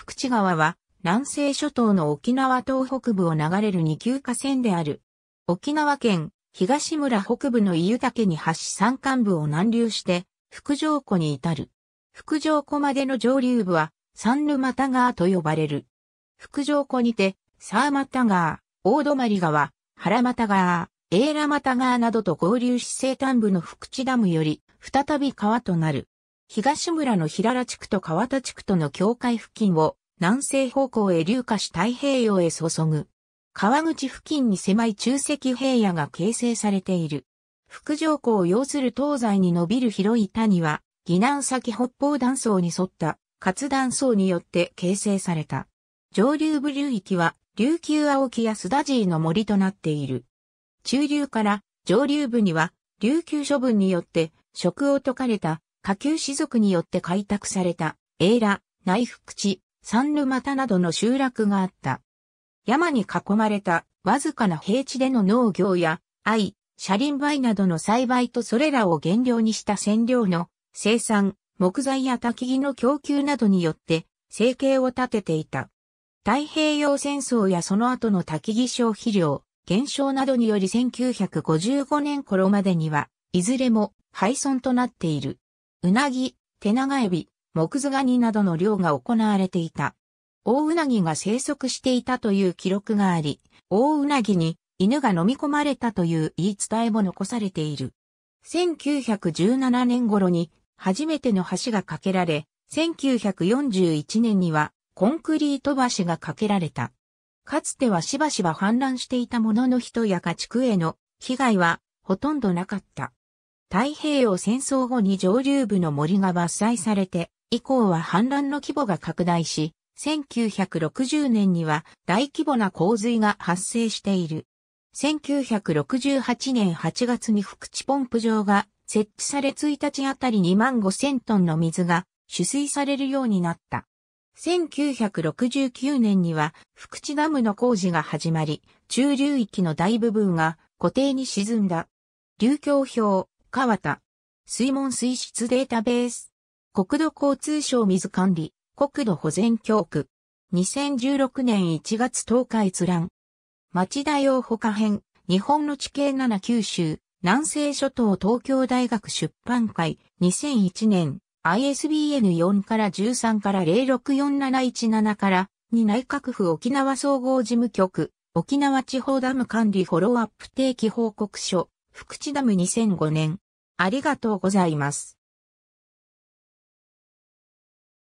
福知川は南西諸島の沖縄東北部を流れる二級河川である。沖縄県東村北部の伊湯岳に橋山間部を南流して福城湖に至る。福城湖までの上流部は三沼田川と呼ばれる。福城湖にて、沢又川、大泊川、原又川、永良又川などと合流し西端部の福地ダムより再び川となる。東村の平良地区と川田地区との境界付近を南西方向へ流下し太平洋へ注ぐ。川口付近に狭い中石平野が形成されている。副上湖を要する東西に伸びる広い谷は、宜南先北方断層に沿った活断層によって形成された。上流部流域は、琉球青木や須田寺の森となっている。中流から上流部には、琉球処分によって食を解かれた下級士族によって開拓された、エイラ、内福地、三沼田などの集落があった。山に囲まれたわずかな平地での農業や、藍、車輪梅などの栽培とそれらを原料にした染料の生産、木材や焚き木の供給などによって生計を立てていた。太平洋戦争やその後の焚き木消費量、減少などにより1955年頃までには、いずれも廃村となっている。うなぎ、手長エビ、木津ガニなどの漁が行われていた。大うなぎが生息していたという記録があり、大うなぎに犬が飲み込まれたという言い伝えも残されている。1917年頃に初めての橋が架けられ、1941年にはコンクリート橋が架けられた。かつてはしばしば氾濫していたものの人や家畜への被害はほとんどなかった。太平洋戦争後に上流部の森が伐採されて、以降は氾濫の規模が拡大し、1960年には大規模な洪水が発生している。1968年8月に福地ポンプ場が設置され1日あたり2万5千トンの水が取水されるようになった。1969年には福地ダムの工事が始まり、中流域の大部分が湖底に沈んだ。流況表、川田。水門水質データベース。国土交通省水管理、国土保全教区。2016年1月10日閲覧。町田洋保可編、日本の地形7九州、南西諸島東京大学出版会、2001年、ISBN4 から13から064717からに内閣府沖縄総合事務局、沖縄地方ダム管理フォローアップ定期報告書、福地ダム2005年。ありがとうございます。